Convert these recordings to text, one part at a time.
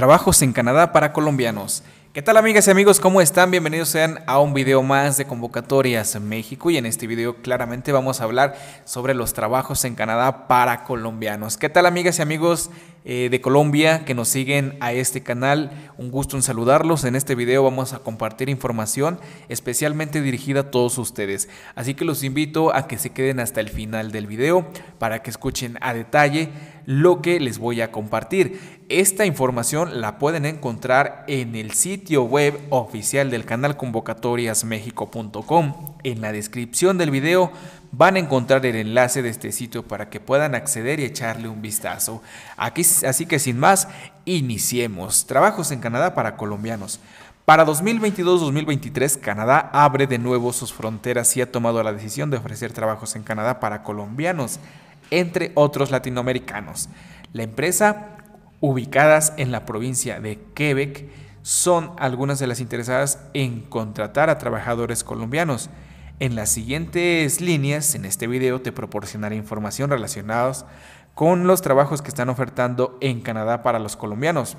Trabajos en Canadá para colombianos. ¿Qué tal amigas y amigos? ¿Cómo están? Bienvenidos sean a un video más de convocatorias en México y en este video claramente vamos a hablar sobre los trabajos en Canadá para colombianos. ¿Qué tal amigas y amigos eh, de Colombia que nos siguen a este canal? Un gusto en saludarlos. En este video vamos a compartir información especialmente dirigida a todos ustedes. Así que los invito a que se queden hasta el final del video para que escuchen a detalle lo que les voy a compartir. Esta información la pueden encontrar en el sitio web oficial del canal convocatoriasmexico.com. En la descripción del video van a encontrar el enlace de este sitio para que puedan acceder y echarle un vistazo. Aquí, así que sin más, iniciemos. Trabajos en Canadá para colombianos. Para 2022-2023, Canadá abre de nuevo sus fronteras y ha tomado la decisión de ofrecer trabajos en Canadá para colombianos, entre otros latinoamericanos. La empresa ubicadas en la provincia de Quebec, son algunas de las interesadas en contratar a trabajadores colombianos. En las siguientes líneas, en este video, te proporcionaré información relacionada con los trabajos que están ofertando en Canadá para los colombianos.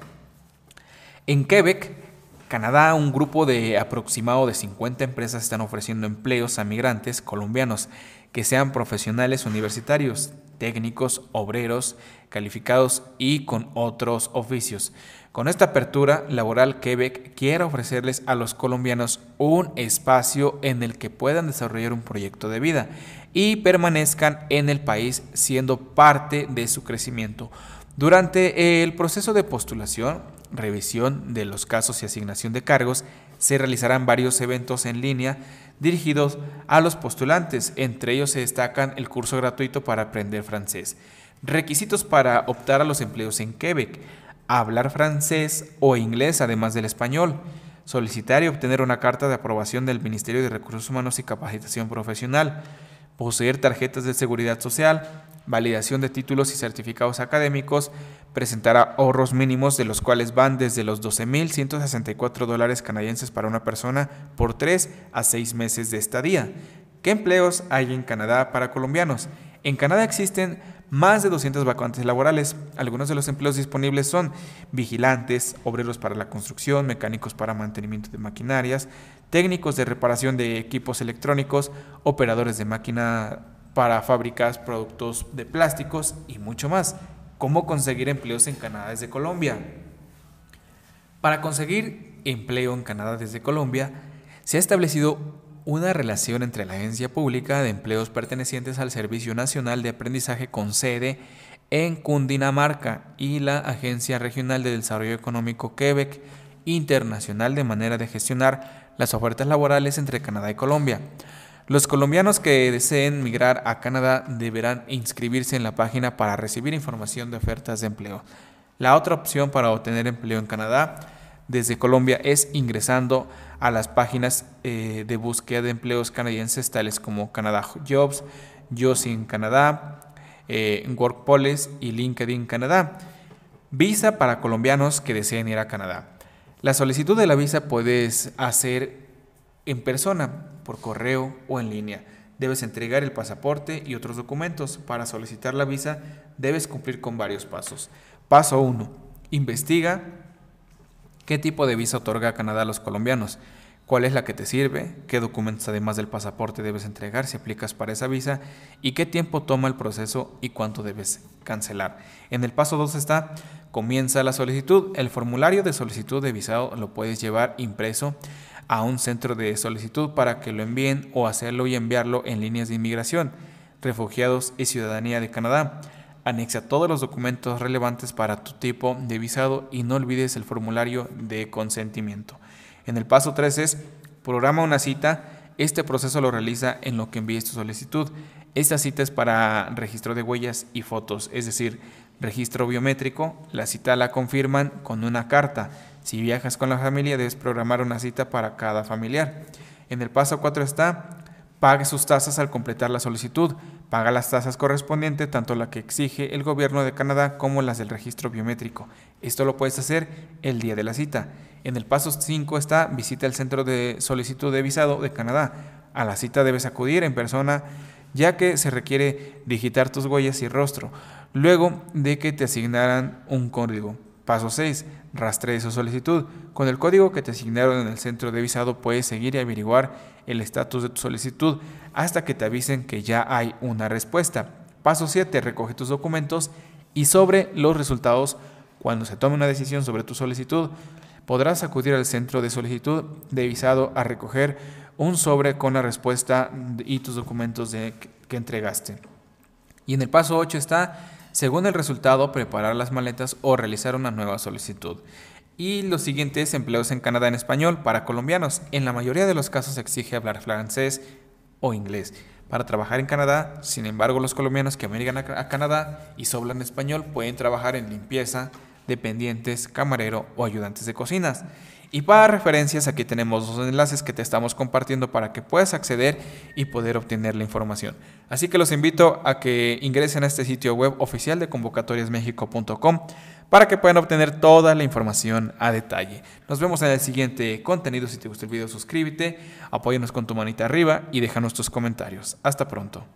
En Quebec, Canadá, un grupo de aproximado de 50 empresas están ofreciendo empleos a migrantes colombianos que sean profesionales universitarios, técnicos, obreros, calificados y con otros oficios. Con esta apertura laboral, Quebec quiere ofrecerles a los colombianos un espacio en el que puedan desarrollar un proyecto de vida y permanezcan en el país siendo parte de su crecimiento. Durante el proceso de postulación, revisión de los casos y asignación de cargos, se realizarán varios eventos en línea dirigidos a los postulantes. Entre ellos se destacan el curso gratuito para aprender francés. Requisitos para optar a los empleos en Quebec. Hablar francés o inglés además del español. Solicitar y obtener una carta de aprobación del Ministerio de Recursos Humanos y Capacitación Profesional poseer tarjetas de seguridad social, validación de títulos y certificados académicos, presentar ahorros mínimos de los cuales van desde los 12.164 dólares canadienses para una persona por 3 a 6 meses de estadía. ¿Qué empleos hay en Canadá para colombianos? En Canadá existen más de 200 vacantes laborales. Algunos de los empleos disponibles son vigilantes, obreros para la construcción, mecánicos para mantenimiento de maquinarias, técnicos de reparación de equipos electrónicos, operadores de máquina para fábricas, productos de plásticos y mucho más. Cómo conseguir empleos en Canadá desde Colombia. Para conseguir empleo en Canadá desde Colombia, se ha establecido una relación entre la Agencia Pública de Empleos pertenecientes al Servicio Nacional de Aprendizaje con sede en Cundinamarca y la Agencia Regional de Desarrollo Económico Quebec internacional de manera de gestionar las ofertas laborales entre Canadá y Colombia. Los colombianos que deseen migrar a Canadá deberán inscribirse en la página para recibir información de ofertas de empleo. La otra opción para obtener empleo en Canadá desde Colombia es ingresando a las páginas eh, de búsqueda de empleos canadienses tales como Canadá Jobs, Jobs in Canadá, eh, y LinkedIn Canadá. Visa para colombianos que deseen ir a Canadá. La solicitud de la visa puedes hacer en persona, por correo o en línea. Debes entregar el pasaporte y otros documentos. Para solicitar la visa debes cumplir con varios pasos. Paso 1. Investiga qué tipo de visa otorga Canadá a los colombianos cuál es la que te sirve, qué documentos además del pasaporte debes entregar si aplicas para esa visa y qué tiempo toma el proceso y cuánto debes cancelar. En el paso 2 está, comienza la solicitud. El formulario de solicitud de visado lo puedes llevar impreso a un centro de solicitud para que lo envíen o hacerlo y enviarlo en líneas de inmigración, refugiados y ciudadanía de Canadá. Anexa todos los documentos relevantes para tu tipo de visado y no olvides el formulario de consentimiento. En el paso 3 es, programa una cita, este proceso lo realiza en lo que envíes tu solicitud. Esta cita es para registro de huellas y fotos, es decir, registro biométrico, la cita la confirman con una carta. Si viajas con la familia, debes programar una cita para cada familiar. En el paso 4 está pague sus tasas al completar la solicitud. Paga las tasas correspondientes, tanto la que exige el gobierno de Canadá como las del registro biométrico. Esto lo puedes hacer el día de la cita. En el paso 5 está visita el centro de solicitud de visado de Canadá. A la cita debes acudir en persona ya que se requiere digitar tus huellas y rostro, luego de que te asignaran un código. Paso 6. Rastree su solicitud. Con el código que te asignaron en el centro de visado puedes seguir y averiguar el estatus de tu solicitud hasta que te avisen que ya hay una respuesta. Paso 7. Recoge tus documentos y sobre los resultados cuando se tome una decisión sobre tu solicitud. Podrás acudir al centro de solicitud de visado a recoger un sobre con la respuesta y tus documentos que entregaste. Y en el paso 8 está según el resultado, preparar las maletas o realizar una nueva solicitud. Y los siguientes empleos en Canadá en español para colombianos. En la mayoría de los casos se exige hablar francés o inglés. Para trabajar en Canadá, sin embargo, los colombianos que emigran a Canadá y soplan español pueden trabajar en limpieza, dependientes, camarero o ayudantes de cocinas. Y para referencias aquí tenemos los enlaces que te estamos compartiendo para que puedas acceder y poder obtener la información. Así que los invito a que ingresen a este sitio web oficial de convocatoriasmexico.com para que puedan obtener toda la información a detalle. Nos vemos en el siguiente contenido. Si te gustó el video suscríbete, apóyanos con tu manita arriba y déjanos tus comentarios. Hasta pronto.